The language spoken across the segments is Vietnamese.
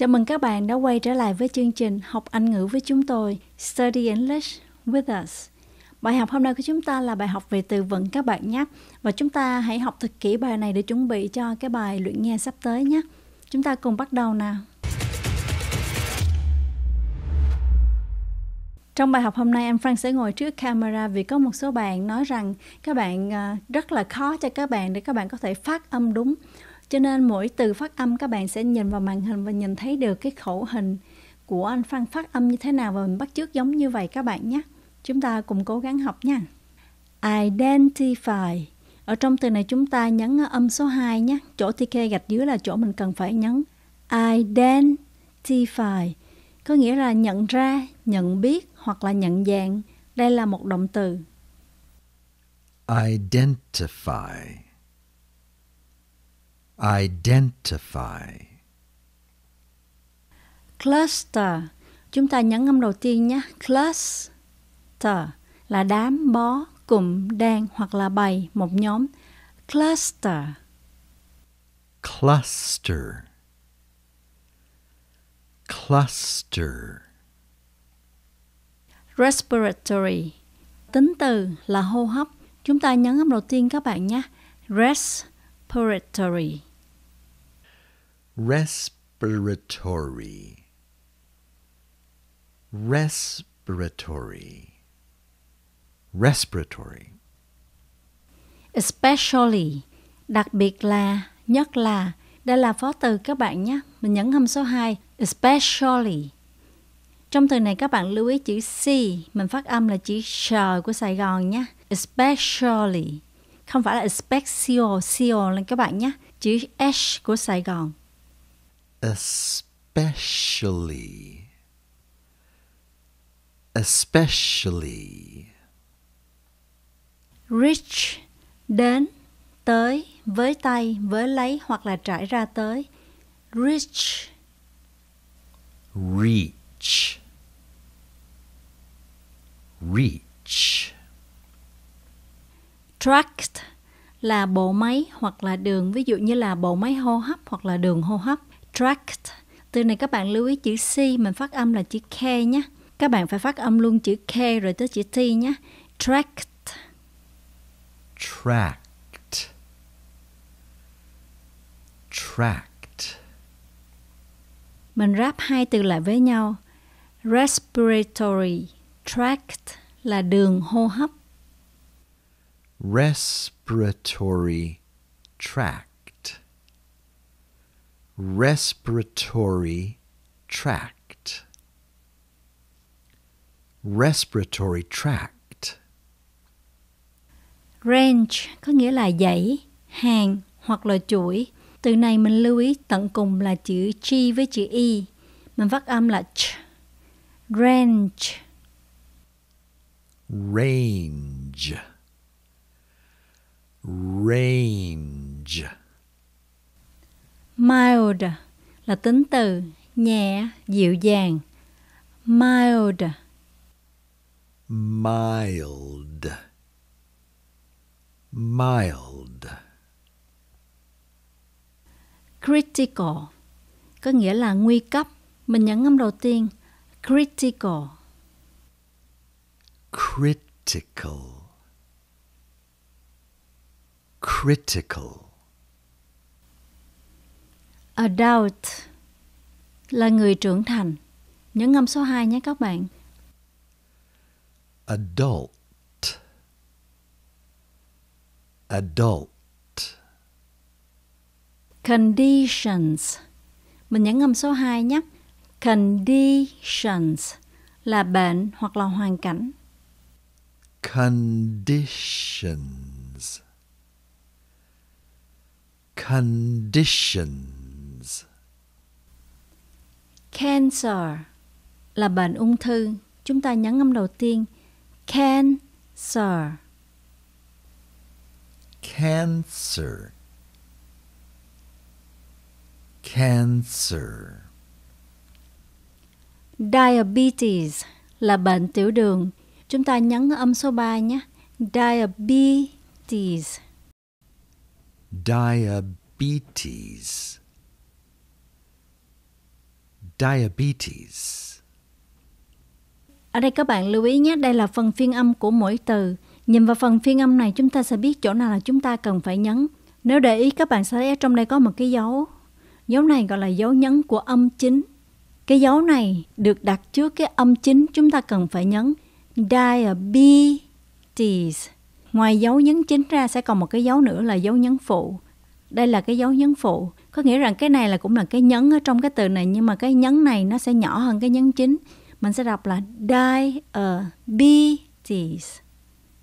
Chào mừng các bạn đã quay trở lại với chương trình Học Anh ngữ với chúng tôi, Study English with us. Bài học hôm nay của chúng ta là bài học về từ vựng các bạn nhé. Và chúng ta hãy học thật kỹ bài này để chuẩn bị cho cái bài luyện nghe sắp tới nhé. Chúng ta cùng bắt đầu nào. Trong bài học hôm nay, em Frank sẽ ngồi trước camera vì có một số bạn nói rằng các bạn à, rất là khó cho các bạn để các bạn có thể phát âm đúng. Cho nên mỗi từ phát âm các bạn sẽ nhìn vào màn hình và nhìn thấy được cái khẩu hình của anh Phan phát âm như thế nào và mình bắt chước giống như vậy các bạn nhé. Chúng ta cùng cố gắng học nha. Identify. Ở trong từ này chúng ta nhấn âm số 2 nhé. Chỗ TK gạch dưới là chỗ mình cần phải nhấn. Identify. Có nghĩa là nhận ra, nhận biết hoặc là nhận dạng. Đây là một động từ. Identify. Identify. Cluster. Chúng ta nhấn âm đầu tiên nhé. Cluster là đám, bó, cụm, đan hoặc là bầy, một nhóm. Cluster. Cluster. Cluster. Respiratory. Tính từ là hô hấp. Chúng ta nhấn âm đầu tiên các bạn nhé. Respiratory respiratory respiratory respiratory especially đặc biệt là nhất là đây là phó từ các bạn nhé mình nhấn âm số 2 especially trong từ này các bạn lưu ý chữ C mình phát âm là chữ sờ của Sài Gòn nhé especially không phải là especial, special seal các bạn nhé chữ S của Sài Gòn especially especially reach đến tới với tay với lấy hoặc là trải ra tới reach reach reach tract là bộ máy hoặc là đường ví dụ như là bộ máy hô hấp hoặc là đường hô hấp tract. Từ này các bạn lưu ý chữ C mình phát âm là chữ K nhé. Các bạn phải phát âm luôn chữ K rồi tới chữ T nhé. Tract. Tract. Tract. Mình ráp hai từ lại với nhau. Respiratory tract là đường hô hấp. Respiratory tract respiratory tract. Respiratory tract. Range có nghĩa là dãy, hàng hoặc là chuỗi. Từ này mình lưu ý tận cùng là chữ G với chữ Y. E. Mình phát âm là ch. Range. Range. Range mild là tính từ nhẹ, dịu dàng. Mild. Mild. Mild. Critical có nghĩa là nguy cấp. Mình nhấn âm đầu tiên. Critical. Critical. Critical. Adult là người trưởng thành. Nhấn âm số 2 nhé các bạn. Adult. Adult. Conditions. Mình nhấn âm số 2 nhé. Conditions là bệnh hoặc là hoàn cảnh. Conditions. Conditions. Cancer là bệnh ung thư. Chúng ta nhấn âm đầu tiên. Cancer. Cancer. Cancer. Diabetes là bệnh tiểu đường. Chúng ta nhấn âm số 3 nhé. Diabetes. Diabetes diabetes. Ở đây các bạn lưu ý nhé, đây là phần phiên âm của mỗi từ. Nhìn vào phần phiên âm này chúng ta sẽ biết chỗ nào là chúng ta cần phải nhấn. Nếu để ý các bạn sẽ thấy trong đây có một cái dấu. Dấu này gọi là dấu nhấn của âm chính. Cái dấu này được đặt trước cái âm chính chúng ta cần phải nhấn. Diabetes. Ngoài dấu nhấn chính ra sẽ còn một cái dấu nữa là dấu nhấn phụ đây là cái dấu nhấn phụ có nghĩa rằng cái này là cũng là cái nhấn ở trong cái từ này nhưng mà cái nhấn này nó sẽ nhỏ hơn cái nhấn chính mình sẽ đọc là die a beaches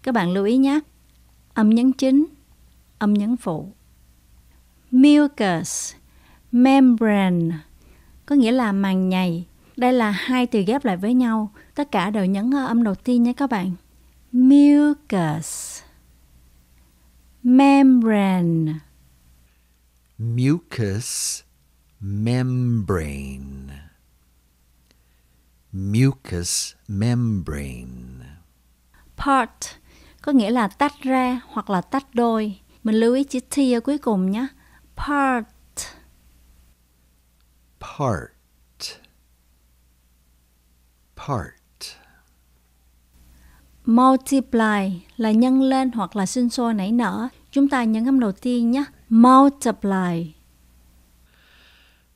các bạn lưu ý nhé âm nhấn chính âm nhấn phụ mucus membrane có nghĩa là màng nhầy đây là hai từ ghép lại với nhau tất cả đều nhấn ở âm đầu tiên nhé các bạn mucus membrane mucous membrane mucous membrane part có nghĩa là tách ra hoặc là tách đôi mình lưu ý chữ t ở cuối cùng nhé part part part multiply là nhân lên hoặc là sinh sôi nảy nở chúng ta nhấn âm đầu tiên nhé multiply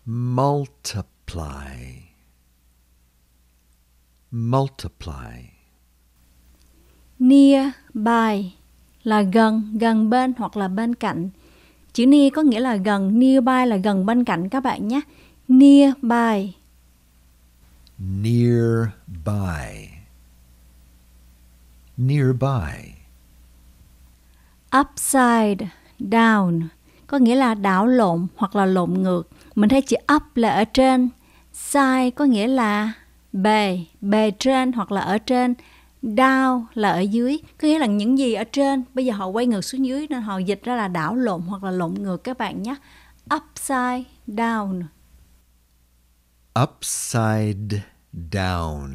multiply multiply near by là gần gần bên hoặc là bên cạnh chữ near có nghĩa là gần nearby là gần bên cạnh các bạn nhé nearby nearby nearby upside down có nghĩa là đảo lộn hoặc là lộn ngược mình thấy chữ up là ở trên side có nghĩa là bề bề trên hoặc là ở trên down là ở dưới có nghĩa là những gì ở trên bây giờ họ quay ngược xuống dưới nên họ dịch ra là đảo lộn hoặc là lộn ngược các bạn nhé upside down upside down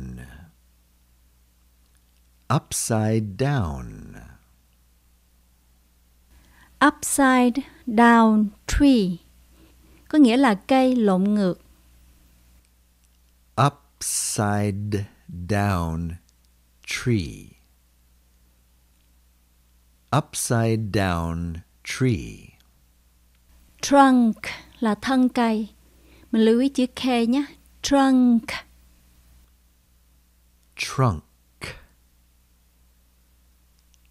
upside down upside down tree có nghĩa là cây lộn ngược. Upside down tree. Upside down tree. Trunk là thân cây. Mình lưu ý chữ K nhé. Trunk. Trunk.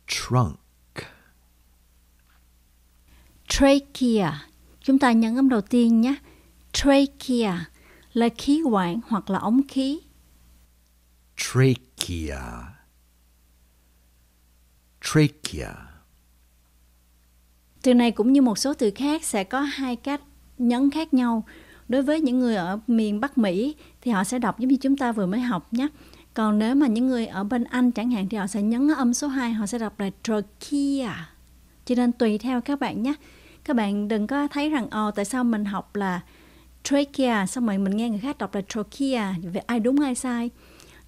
Trunk trachea. Chúng ta nhấn âm đầu tiên nhé. Trachea là khí quản hoặc là ống khí. Trachea. Trachea. Từ này cũng như một số từ khác sẽ có hai cách nhấn khác nhau. Đối với những người ở miền Bắc Mỹ thì họ sẽ đọc giống như chúng ta vừa mới học nhé. Còn nếu mà những người ở bên Anh chẳng hạn thì họ sẽ nhấn âm số 2, họ sẽ đọc là trachea. Cho nên tùy theo các bạn nhé các bạn đừng có thấy rằng ồ ờ, tại sao mình học là trachea xong rồi mình nghe người khác đọc là trachea vậy ai đúng ai sai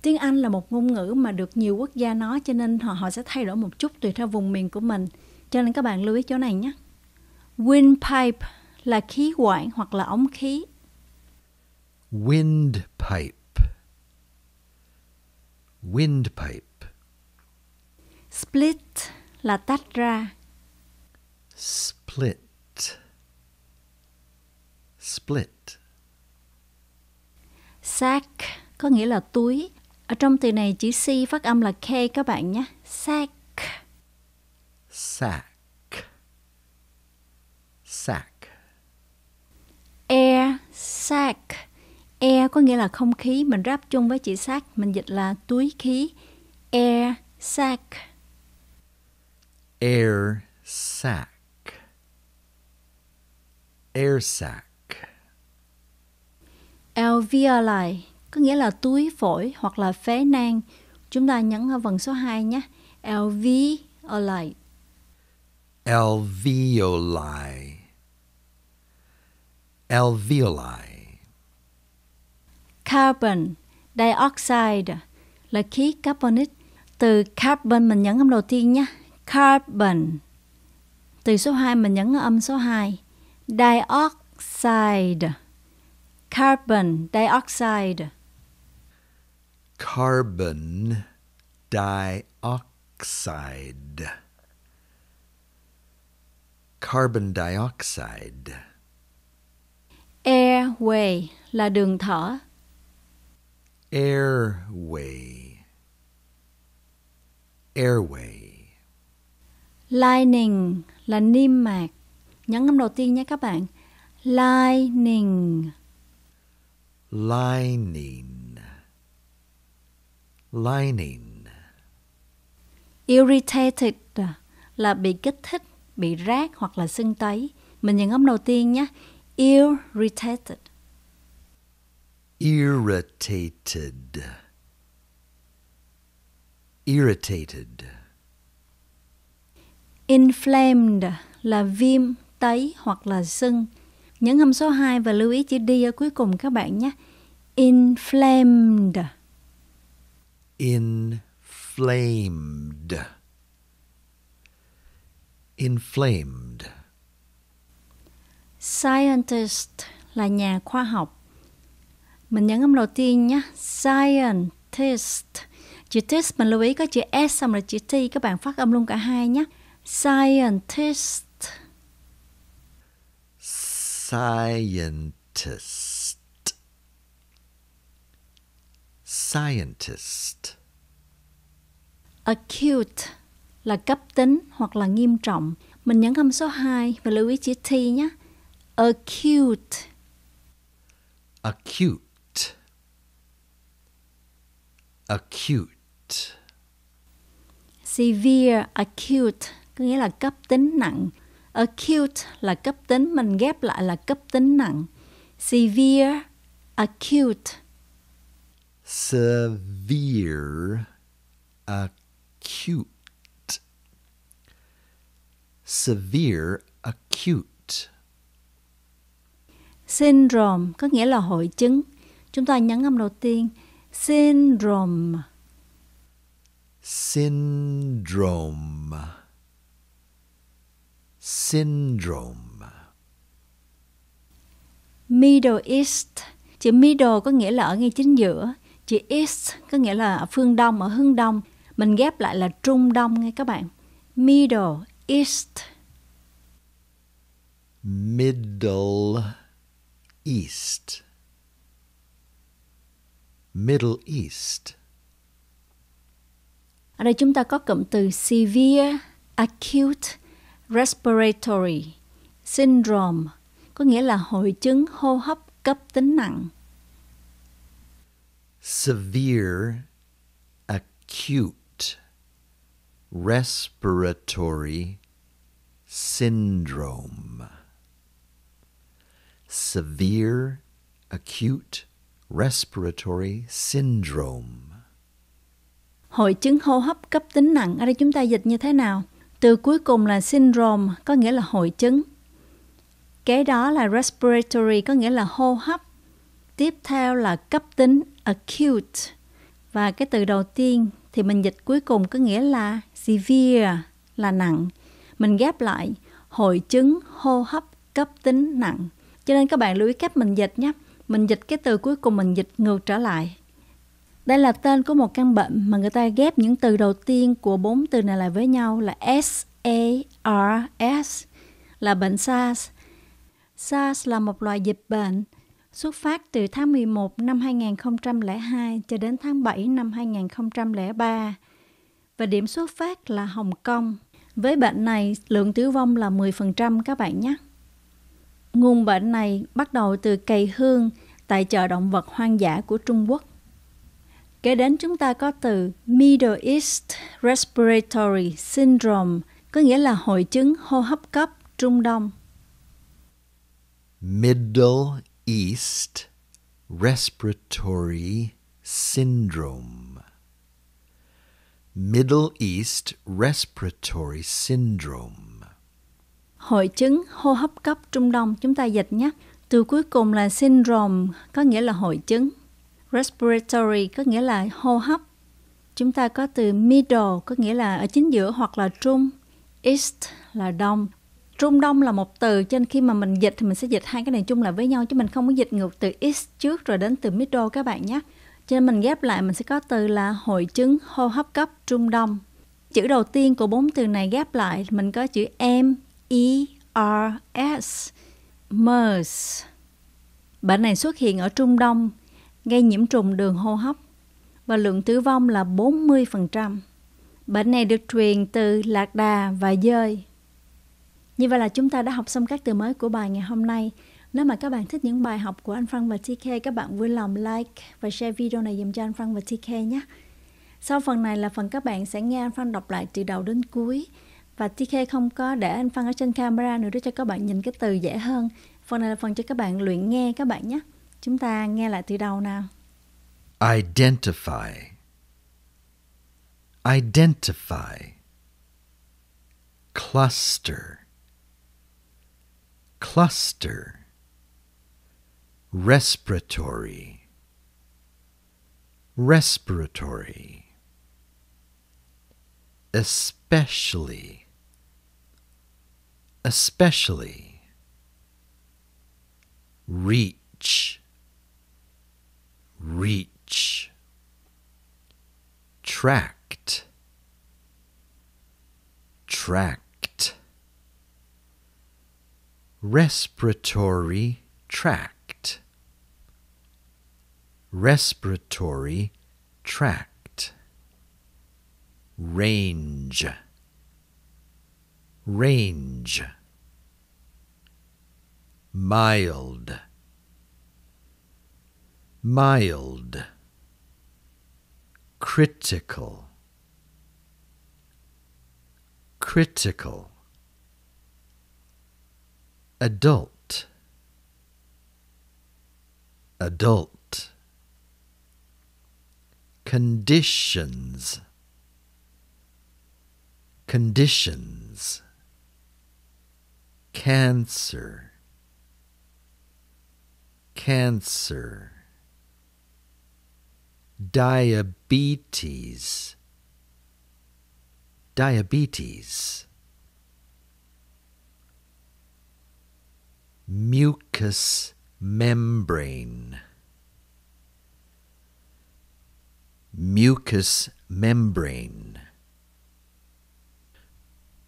tiếng anh là một ngôn ngữ mà được nhiều quốc gia nói cho nên họ họ sẽ thay đổi một chút tùy theo vùng miền của mình cho nên các bạn lưu ý chỗ này nhé windpipe là khí quản hoặc là ống khí windpipe windpipe split là tách ra split split. Sack có nghĩa là túi. Ở trong từ này chữ C phát âm là K các bạn nhé. Sack. Sack. Sack. Air sack. Air có nghĩa là không khí. Mình ráp chung với chữ sack. Mình dịch là túi khí. Air sack. Air sack. Air sack alveoli có nghĩa là túi phổi hoặc là phế nang. Chúng ta nhấn ở phần số 2 nhé. Alveoli. Alveoli. Alveoli. Carbon dioxide là khí carbonic. Từ carbon mình nhấn âm đầu tiên nhé. Carbon. Từ số 2 mình nhấn âm số 2. Dioxide carbon dioxide carbon dioxide carbon dioxide airway là đường thở airway airway lining là niêm mạc nhấn âm đầu tiên nhé các bạn lining lining lining irritated là bị kích thích bị rát hoặc là sưng tấy mình nhận âm đầu tiên nhé irritated irritated irritated inflamed là viêm tấy hoặc là sưng Nhấn âm số 2 và lưu ý chữ D ở cuối cùng các bạn nhé. Inflamed. Inflamed. Inflamed. Scientist là nhà khoa học. Mình nhấn âm đầu tiên nhé. Scientist. Chữ test mình lưu ý có chữ S xong rồi chữ T. Các bạn phát âm luôn cả hai nhé. Scientist scientist scientist acute là cấp tính hoặc là nghiêm trọng mình nhấn âm số 2 và lưu ý chữ t nhé acute acute acute severe acute có nghĩa là cấp tính nặng Acute là cấp tính, mình ghép lại là cấp tính nặng. Severe, acute. Severe, acute. Severe, acute. Syndrome có nghĩa là hội chứng. Chúng ta nhấn âm đầu tiên. Syndrome. Syndrome syndrome. Middle East, chữ middle có nghĩa là ở ngay chính giữa, chữ east có nghĩa là ở phương đông, ở hướng đông. Mình ghép lại là trung đông nghe các bạn. Middle East. Middle East. Middle East. Ở đây chúng ta có cụm từ severe, acute respiratory syndrome có nghĩa là hội chứng hô hấp cấp tính nặng. Severe acute respiratory syndrome. Severe acute respiratory syndrome. Hội chứng hô hấp cấp tính nặng ở đây chúng ta dịch như thế nào? Từ cuối cùng là syndrome có nghĩa là hội chứng. Kế đó là respiratory có nghĩa là hô hấp. Tiếp theo là cấp tính acute. Và cái từ đầu tiên thì mình dịch cuối cùng có nghĩa là severe là nặng. Mình ghép lại hội chứng hô hấp cấp tính nặng. Cho nên các bạn lưu ý cách mình dịch nhé. Mình dịch cái từ cuối cùng mình dịch ngược trở lại đây là tên của một căn bệnh mà người ta ghép những từ đầu tiên của bốn từ này lại với nhau là SARS là bệnh SARS. SARS là một loại dịch bệnh xuất phát từ tháng 11 năm 2002 cho đến tháng 7 năm 2003 và điểm xuất phát là Hồng Kông. Với bệnh này, lượng tử vong là 10% các bạn nhé. Nguồn bệnh này bắt đầu từ cày hương tại chợ động vật hoang dã của Trung Quốc. Kế đến chúng ta có từ Middle East Respiratory Syndrome, có nghĩa là hội chứng hô hấp cấp Trung Đông. Middle East Respiratory Syndrome Middle East Respiratory Syndrome Hội chứng hô hấp cấp Trung Đông chúng ta dịch nhé. Từ cuối cùng là syndrome có nghĩa là hội chứng. Respiratory có nghĩa là hô hấp. Chúng ta có từ middle có nghĩa là ở chính giữa hoặc là trung, east là đông. Trung đông là một từ cho nên khi mà mình dịch thì mình sẽ dịch hai cái này chung lại với nhau chứ mình không có dịch ngược từ east trước rồi đến từ middle các bạn nhé. Cho nên mình ghép lại mình sẽ có từ là hội chứng hô hấp cấp trung đông. Chữ đầu tiên của bốn từ này ghép lại mình có chữ M, E, R, S, MERS. Bệnh này xuất hiện ở Trung Đông, gây nhiễm trùng đường hô hấp và lượng tử vong là 40%. Bệnh này được truyền từ lạc đà và dơi. Như vậy là chúng ta đã học xong các từ mới của bài ngày hôm nay. Nếu mà các bạn thích những bài học của anh Frank và TK, các bạn vui lòng like và share video này dùm cho anh Frank và TK nhé. Sau phần này là phần các bạn sẽ nghe anh Frank đọc lại từ đầu đến cuối. Và TK không có để anh Frank ở trên camera nữa để cho các bạn nhìn cái từ dễ hơn. Phần này là phần cho các bạn luyện nghe các bạn nhé. Chúng ta nghe lại từ đầu nào. Identify. Identify. Cluster. Cluster. Respiratory. Respiratory. Especially especially reach reach, tract, tract, respiratory tract, respiratory tract, range, range, mild mild, critical, critical, adult, adult, conditions, conditions, cancer, cancer diabetes diabetes mucous membrane mucous membrane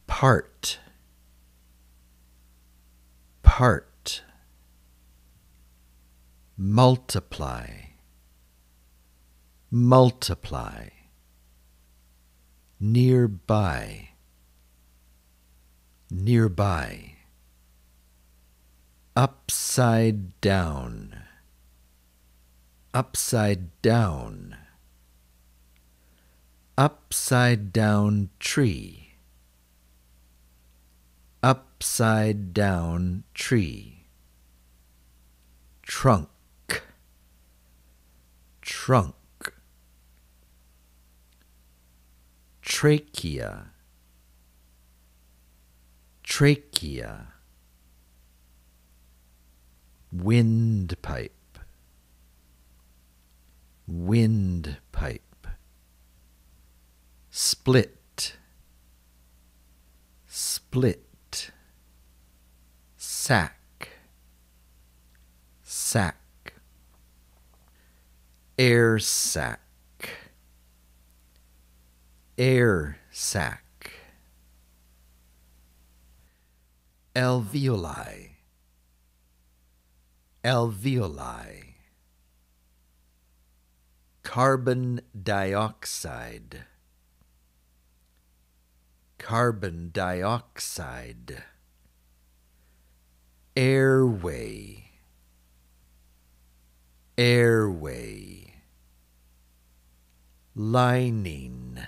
part part multiply multiply, nearby, nearby, upside down, upside down, upside down tree, upside down tree, trunk, trunk trachea trachea windpipe windpipe split split sack sack air sack air sac, alveoli, alveoli, carbon dioxide, carbon dioxide, airway, airway, lining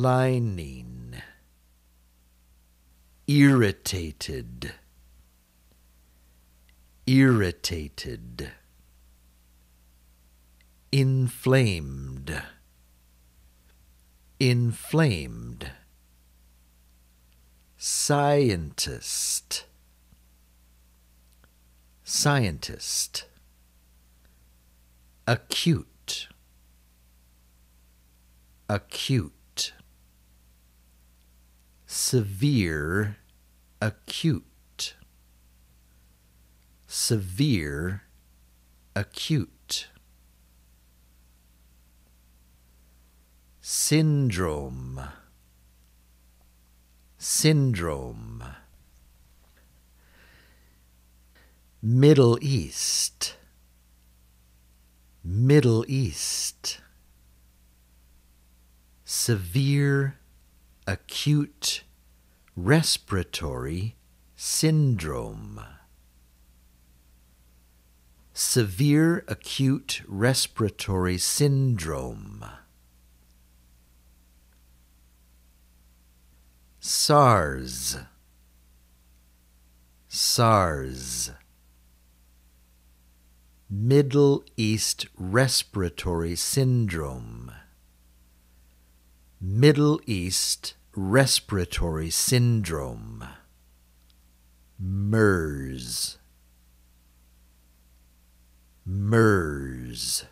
lining, irritated, irritated, inflamed, inflamed, scientist, scientist, acute, acute severe, acute, severe, acute, syndrome, syndrome, Middle East, Middle East, severe acute respiratory syndrome. Severe acute respiratory syndrome. SARS. SARS. Middle East Respiratory Syndrome. Middle East respiratory syndrome, MERS, MERS.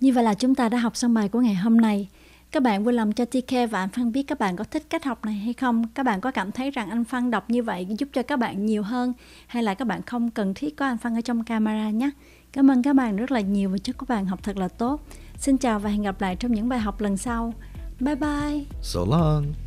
Như vậy là chúng ta đã học xong bài của ngày hôm nay. Các bạn vui lòng cho TK và anh Phan biết các bạn có thích cách học này hay không? Các bạn có cảm thấy rằng anh Phan đọc như vậy giúp cho các bạn nhiều hơn hay là các bạn không cần thiết có anh Phan ở trong camera nhé? Cảm ơn các bạn rất là nhiều và chúc các bạn học thật là tốt. Xin chào và hẹn gặp lại trong những bài học lần sau. Bye bye. So long.